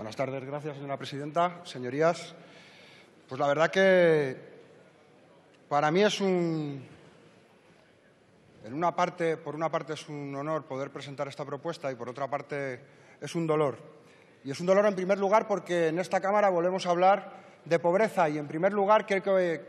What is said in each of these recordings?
Buenas tardes, gracias señora presidenta, señorías. Pues la verdad que para mí es un, en una parte, por una parte es un honor poder presentar esta propuesta y por otra parte es un dolor. Y es un dolor en primer lugar porque en esta Cámara volvemos a hablar de pobreza y en primer lugar creo que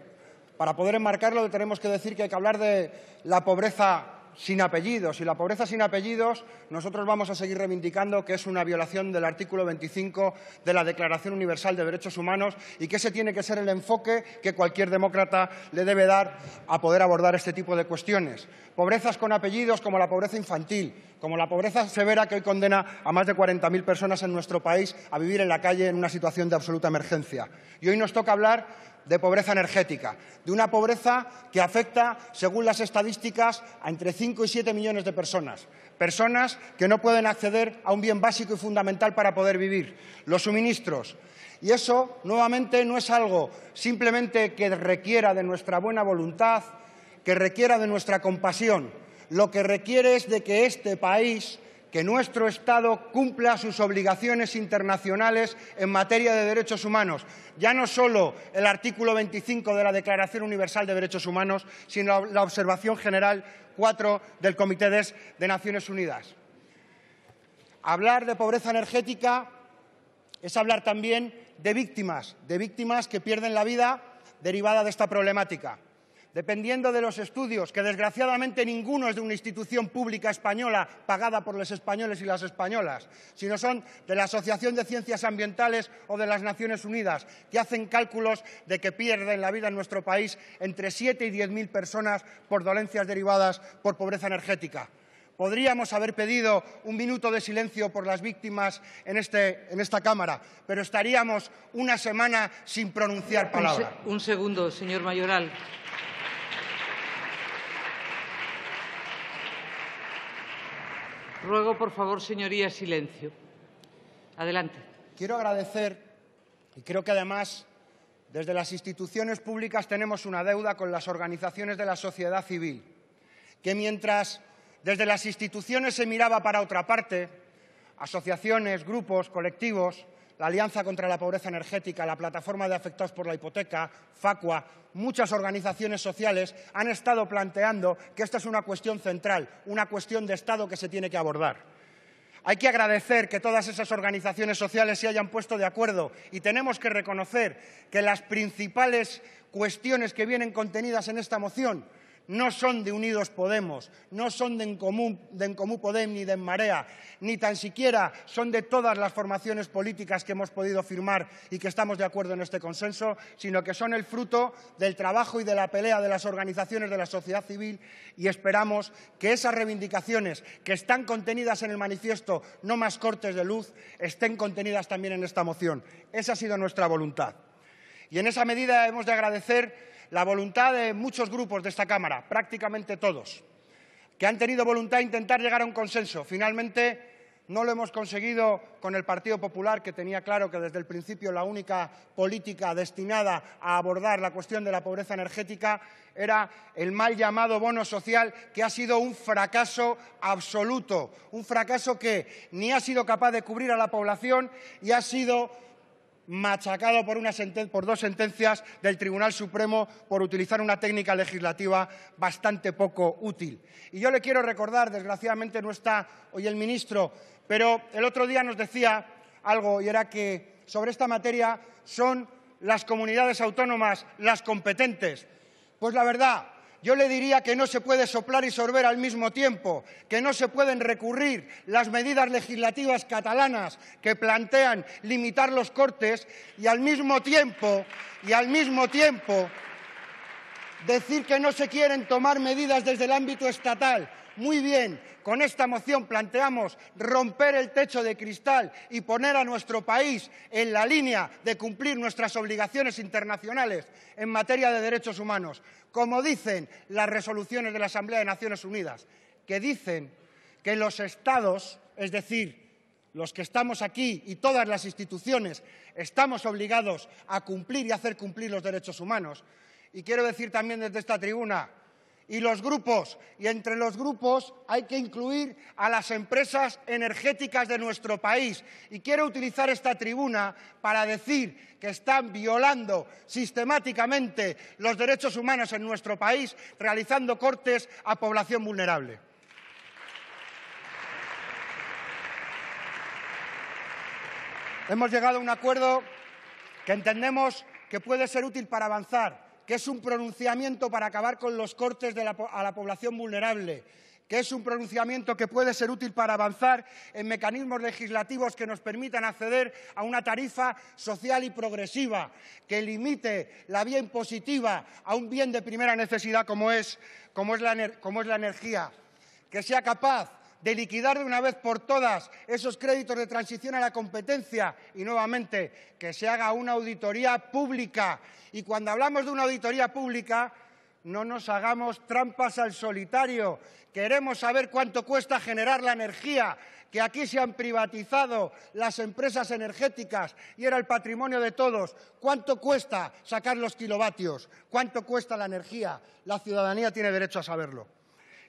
para poder enmarcarlo tenemos que decir que hay que hablar de la pobreza sin apellidos y la pobreza sin apellidos, nosotros vamos a seguir reivindicando que es una violación del artículo 25 de la Declaración Universal de Derechos Humanos y que ese tiene que ser el enfoque que cualquier demócrata le debe dar a poder abordar este tipo de cuestiones. Pobrezas con apellidos como la pobreza infantil, como la pobreza severa que hoy condena a más de 40.000 personas en nuestro país a vivir en la calle en una situación de absoluta emergencia. Y hoy nos toca hablar de pobreza energética, de una pobreza que afecta, según las estadísticas, a entre 5 y 7 millones de personas, personas que no pueden acceder a un bien básico y fundamental para poder vivir, los suministros. Y eso, nuevamente, no es algo simplemente que requiera de nuestra buena voluntad, que requiera de nuestra compasión. Lo que requiere es de que este país que nuestro Estado cumpla sus obligaciones internacionales en materia de derechos humanos, ya no solo el artículo 25 de la Declaración Universal de Derechos Humanos, sino la observación general 4 del Comité e de Naciones Unidas. Hablar de pobreza energética es hablar también de víctimas, de víctimas que pierden la vida derivada de esta problemática dependiendo de los estudios, que desgraciadamente ninguno es de una institución pública española pagada por los españoles y las españolas, sino son de la Asociación de Ciencias Ambientales o de las Naciones Unidas, que hacen cálculos de que pierden la vida en nuestro país entre 7 y diez mil personas por dolencias derivadas por pobreza energética. Podríamos haber pedido un minuto de silencio por las víctimas en, este, esta Cámara, pero estaríamos una semana sin pronunciar palabra. un segundo, señor Mayoral. Ruego, por favor, señorías, silencio. Adelante. Quiero agradecer, y creo que además desde las instituciones públicas tenemos una deuda con las organizaciones de la sociedad civil, que mientras desde las instituciones se miraba para otra parte, asociaciones, grupos, colectivos, la Alianza contra la Pobreza Energética, la Plataforma de Afectados por la Hipoteca, Facua, muchas organizaciones sociales han estado planteando que esta es una cuestión central, una cuestión de Estado que se tiene que abordar. Hay que agradecer que todas esas organizaciones sociales se hayan puesto de acuerdo y tenemos que reconocer que las principales cuestiones que vienen contenidas en esta moción no son de Unidos Podemos, no son de En Común, Podem ni de En Marea, ni tan siquiera son de todas las formaciones políticas que hemos podido firmar y que estamos de acuerdo en este consenso, sino que son el fruto del trabajo y de la pelea de las organizaciones de la sociedad civil y esperamos que esas reivindicaciones que están contenidas en el manifiesto No más cortes de luz estén contenidas también en esta moción. Esa ha sido nuestra voluntad. Y en esa medida hemos de agradecer la voluntad de muchos grupos de esta Cámara, prácticamente todos, que han tenido voluntad de intentar llegar a un consenso. Finalmente, no lo hemos conseguido con el Partido Popular, que tenía claro que desde el principio la única política destinada a abordar la cuestión de la pobreza energética era el mal llamado bono social, que ha sido un fracaso absoluto, un fracaso que ni ha sido capaz de cubrir a la población y ha sido machacado por, una por, dos sentencias del Tribunal Supremo por utilizar una técnica legislativa bastante poco útil. Y yo le quiero recordar, desgraciadamente no está hoy el ministro, pero el otro día nos decía algo y era que sobre esta materia son las comunidades autónomas las competentes. Pues la verdad, yo le diría que no se puede soplar y sorber al mismo tiempo, que no se pueden recurrir las medidas legislativas catalanas que plantean limitar los cortes y al mismo tiempo, y al mismo tiempo Decir que no se quieren tomar medidas desde el ámbito estatal. Muy bien, con esta moción planteamos romper el techo de cristal y poner a nuestro país en la línea de cumplir nuestras obligaciones internacionales en materia de derechos humanos, como dicen las resoluciones de la Asamblea de Naciones Unidas, que dicen que los estados, es decir, los que estamos aquí y todas las instituciones, estamos obligados a cumplir y hacer cumplir los derechos humanos. Y quiero decir también desde esta tribuna, y los grupos, y entre los grupos hay que incluir a las empresas energéticas de nuestro país. Y quiero utilizar esta tribuna para decir que están violando sistemáticamente los derechos humanos en nuestro país, realizando cortes a población vulnerable. Hemos llegado a un acuerdo que entendemos que puede ser útil para avanzar que es un pronunciamiento para acabar con los cortes a la población vulnerable, que es un pronunciamiento que puede ser útil para avanzar en mecanismos legislativos que nos permitan acceder a una tarifa social y progresiva, que limite la vía positiva a un bien de primera necesidad como es, como es la energía, que sea capaz de liquidar de una vez por todas esos créditos de transición a la competencia y nuevamente que se haga una auditoría pública. Y cuando hablamos de una auditoría pública, no nos hagamos trampas al solitario. Queremos saber cuánto cuesta generar la energía, que aquí se han privatizado las empresas energéticas y era el patrimonio de todos. ¿Cuánto cuesta sacar los kilovatios? ¿Cuánto cuesta la energía? La ciudadanía tiene derecho a saberlo.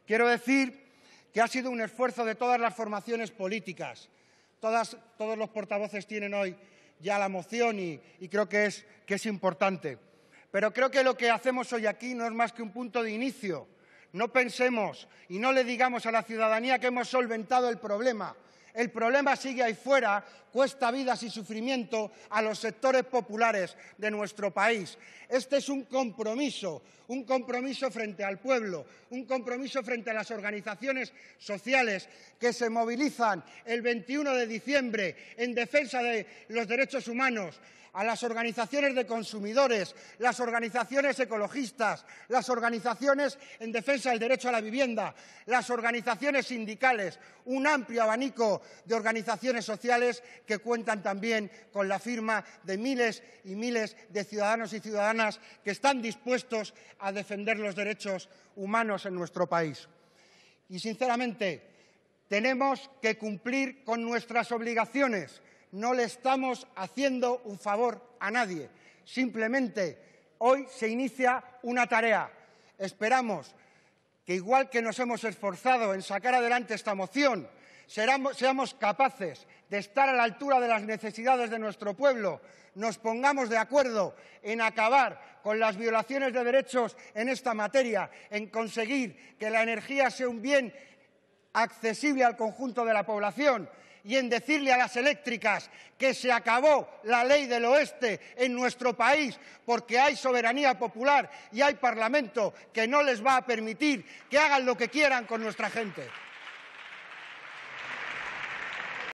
Quiero decir que ha sido un esfuerzo de todas las formaciones políticas. todos los portavoces tienen hoy ya la moción y, creo que es importante. Pero creo que lo que hacemos hoy aquí no es más que un punto de inicio. No pensemos y no le digamos a la ciudadanía que hemos solventado el problema el problema sigue ahí fuera, cuesta vidas y sufrimiento a los sectores populares de nuestro país. Este es un compromiso, un compromiso frente al pueblo, un compromiso frente a las organizaciones sociales que se movilizan el 21 de diciembre en defensa de los derechos humanos, a las organizaciones de consumidores, las organizaciones ecologistas, las organizaciones en defensa del derecho a la vivienda, las organizaciones sindicales, un amplio abanico de organizaciones sociales que cuentan también con la firma de miles y miles de ciudadanos y ciudadanas que están dispuestos a defender los derechos humanos en nuestro país. Y, sinceramente, tenemos que cumplir con nuestras obligaciones. No le estamos haciendo un favor a nadie. Simplemente, hoy se inicia una tarea. Esperamos que igual que nos hemos esforzado en sacar adelante esta moción, seamos capaces de estar a la altura de las necesidades de nuestro pueblo, nos pongamos de acuerdo en acabar con las violaciones de derechos en esta materia, en conseguir que la energía sea un bien accesible al conjunto de la población y en decirle a las eléctricas que se acabó la ley del oeste en nuestro país porque hay soberanía popular y hay parlamento que no les va a permitir que hagan lo que quieran con nuestra gente.